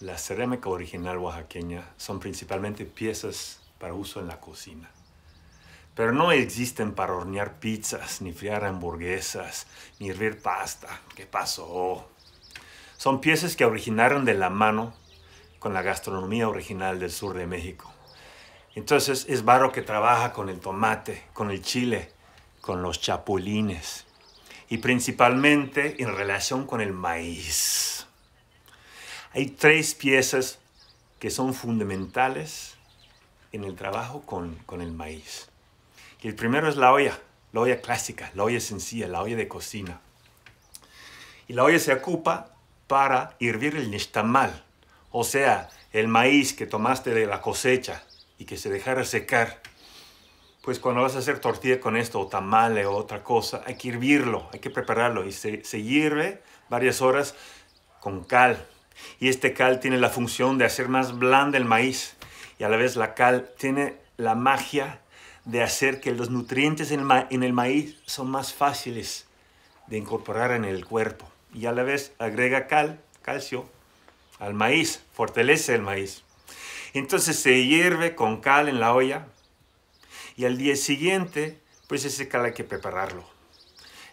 La cerámica original oaxaqueña son principalmente piezas para uso en la cocina. Pero no existen para hornear pizzas, ni friar hamburguesas, ni hervir pasta. ¿Qué pasó? Son piezas que originaron de la mano con la gastronomía original del sur de México. Entonces es Barro que trabaja con el tomate, con el chile, con los chapulines y principalmente en relación con el maíz. Hay tres piezas que son fundamentales en el trabajo con, el maíz. Y el primero es la olla, la olla clásica, la olla sencilla, la olla de cocina. Y la olla se ocupa para hervir el nixtamal, o sea, el maíz que tomaste de la cosecha y que se dejara secar. Pues cuando vas a hacer tortilla con esto, o tamale, o otra cosa, hay que hervirlo, hay que prepararlo. Y se, se hierve varias horas con cal, y este cal tiene la función de hacer más blanda el maíz. Y a la vez la cal tiene la magia de hacer que los nutrientes en el, en el maíz son más fáciles de incorporar en el cuerpo. Y a la vez agrega cal, calcio, al maíz, fortalece el maíz. Entonces se hierve con cal en la olla y al día siguiente, pues ese cal hay que prepararlo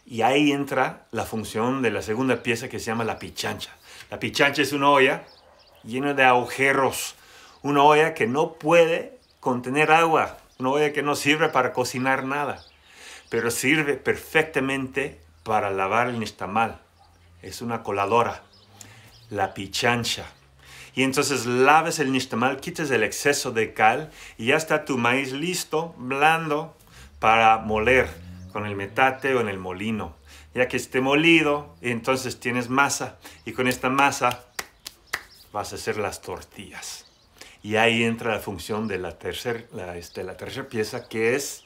y ahí entra la función de la segunda pieza que se llama la pichancha. La pichancha es una olla llena de agujeros, una olla que no puede contener agua, una olla que no sirve para cocinar nada, pero sirve perfectamente para lavar el nixtamal. Es una coladora, la pichancha. Y entonces laves el nixtamal, quites el exceso de cal y ya está tu maíz listo, blando, para moler con el metate o en el molino. Ya que esté molido, entonces tienes masa y con esta masa vas a hacer las tortillas. Y ahí entra la función de la este, tercera la, la tercer pieza que es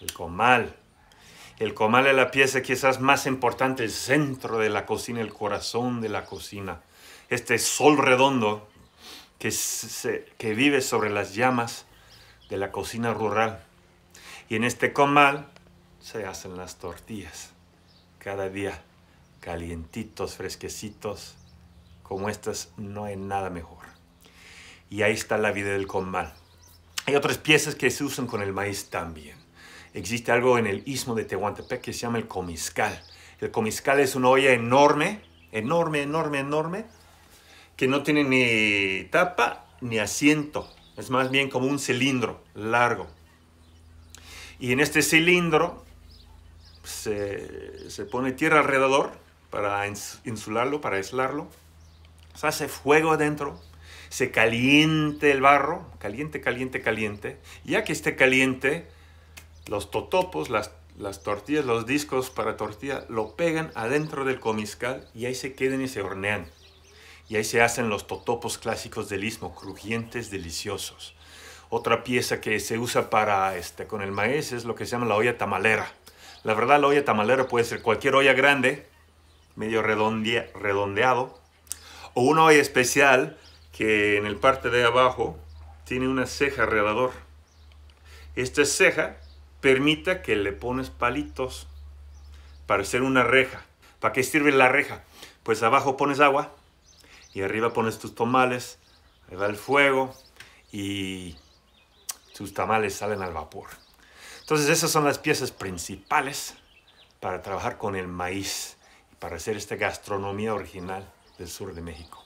el comal. El comal es la pieza quizás más importante, el centro de la cocina, el corazón de la cocina. Este sol redondo que, que vive sobre las llamas de la cocina rural. Y en este comal se hacen las tortillas. Cada día, calientitos, fresquecitos. Como estas no hay nada mejor. Y ahí está la vida del comal. Hay otras piezas que se usan con el maíz también. Existe algo en el istmo de Tehuantepec que se llama el comiscal. El comiscal es una olla enorme, enorme, enorme, enorme, que no tiene ni tapa ni asiento. Es más bien como un cilindro largo. Y en este cilindro se, pone tierra alrededor para insularlo, para aislarlo. Se hace fuego adentro, se caliente el barro, caliente, caliente, caliente. Ya que esté caliente, los totopos, las, las tortillas, los discos para tortilla, lo pegan adentro del comiscal y ahí se quedan y se hornean. Y ahí se hacen los totopos clásicos del istmo, crujientes, deliciosos. Otra pieza que se usa para este, con el maíz es lo que se llama la olla tamalera la verdad, la olla tamalera puede ser cualquier olla grande, medio redondeado, o una olla especial que en el parte de abajo tiene una ceja alrededor. Esta ceja permite que le pones palitos para hacer una reja. ¿Para qué sirve la reja? Pues abajo pones agua y arriba pones tus tamales, le da el fuego y tus tamales salen al vapor. Entonces esas son las piezas principales para trabajar con el maíz, y para hacer esta gastronomía original del sur de México.